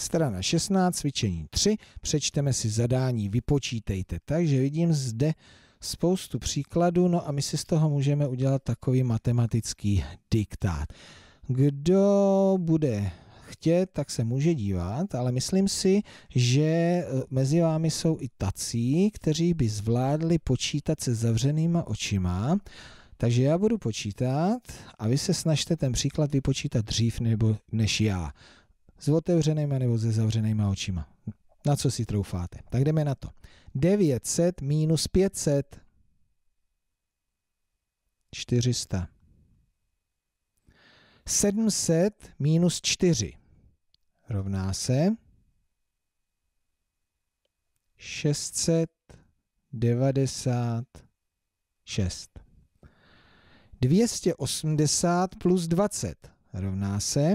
Strana 16, cvičení 3, přečteme si zadání, vypočítejte. Takže vidím zde spoustu příkladů, no a my si z toho můžeme udělat takový matematický diktát. Kdo bude chtět, tak se může dívat, ale myslím si, že eh, mezi vámi jsou i tací, kteří by zvládli počítat se zavřenýma očima, takže já budu počítat a vy se snažte ten příklad vypočítat dřív nebo než já s otevřenýma nebo se zavřenýma očima. Na co si troufáte? Tak jdeme na to. 900 minus 500. 400. 700 minus 4 rovná se 696. 280 plus 20 rovná se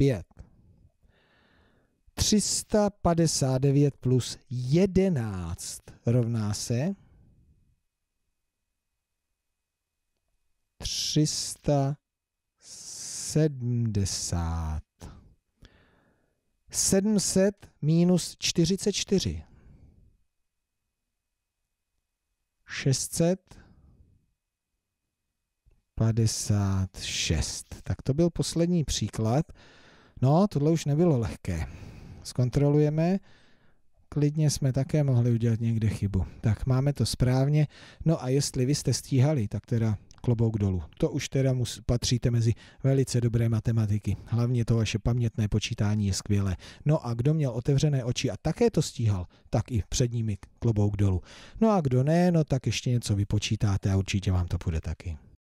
5. 359 plus 11 rovná se 370. 700 minus 44. 600 56. Tak to byl poslední příklad. No, tohle už nebylo lehké. Zkontrolujeme. Klidně jsme také mohli udělat někde chybu. Tak máme to správně. No a jestli vy jste stíhali, tak teda klobouk dolů. To už teda mus, patříte mezi velice dobré matematiky. Hlavně to vaše pamětné počítání je skvělé. No a kdo měl otevřené oči a také to stíhal, tak i před nimi klobouk dolů. No a kdo ne, no tak ještě něco vypočítáte a určitě vám to půjde taky.